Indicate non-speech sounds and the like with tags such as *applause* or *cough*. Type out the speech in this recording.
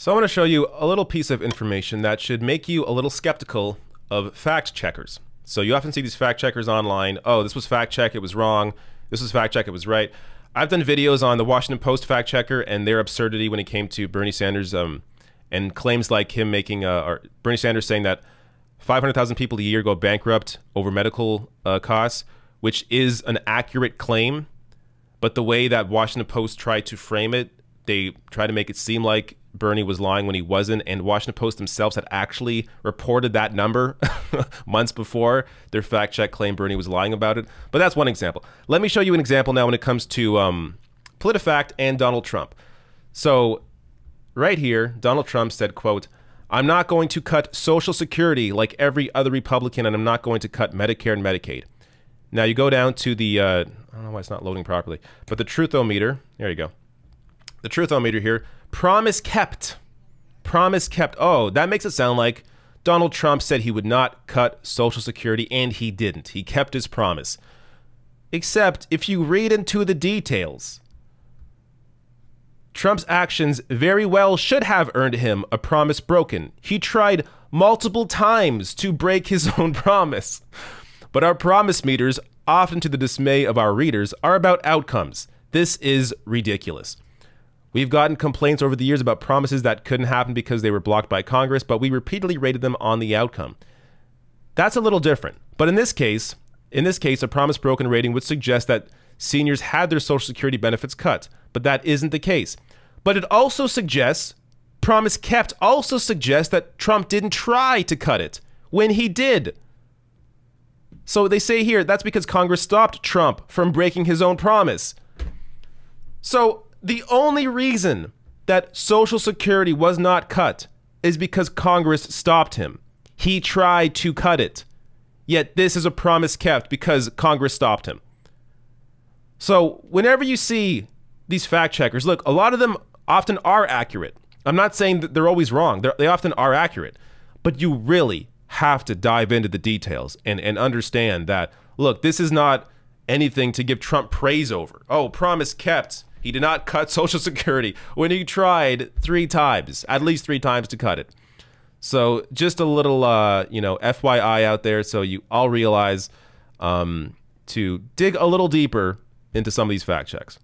So I want to show you a little piece of information that should make you a little skeptical of fact checkers. So you often see these fact checkers online. Oh, this was fact check, it was wrong. This was fact check, it was right. I've done videos on the Washington Post fact checker and their absurdity when it came to Bernie Sanders um, and claims like him making uh, or Bernie Sanders saying that 500,000 people a year go bankrupt over medical uh, costs, which is an accurate claim. But the way that Washington Post tried to frame it, they tried to make it seem like Bernie was lying when he wasn't, and Washington Post themselves had actually reported that number *laughs* months before their fact check claimed Bernie was lying about it. But that's one example. Let me show you an example now when it comes to um, PolitiFact and Donald Trump. So right here, Donald Trump said, quote, I'm not going to cut Social Security like every other Republican, and I'm not going to cut Medicare and Medicaid. Now you go down to the, uh, I don't know why it's not loading properly, but the truthometer, there you go the truth meter here. Promise kept. Promise kept. Oh, that makes it sound like Donald Trump said he would not cut Social Security, and he didn't. He kept his promise. Except if you read into the details, Trump's actions very well should have earned him a promise broken. He tried multiple times to break his *laughs* own promise. But our promise meters, often to the dismay of our readers, are about outcomes. This is ridiculous. We've gotten complaints over the years about promises that couldn't happen because they were blocked by Congress, but we repeatedly rated them on the outcome. That's a little different. But in this case, in this case, a promise broken rating would suggest that seniors had their social security benefits cut, but that isn't the case. But it also suggests promise kept also suggests that Trump didn't try to cut it when he did. So they say here that's because Congress stopped Trump from breaking his own promise. So the only reason that Social Security was not cut is because Congress stopped him. He tried to cut it. Yet this is a promise kept because Congress stopped him. So, whenever you see these fact checkers, look, a lot of them often are accurate. I'm not saying that they're always wrong, they're, they often are accurate. But you really have to dive into the details and, and understand that, look, this is not anything to give Trump praise over. Oh, promise kept. He did not cut *laughs* Social Security when he tried three times, at least three times to cut it. So just a little, uh, you know, FYI out there, so you all realize um, to dig a little deeper into some of these fact checks.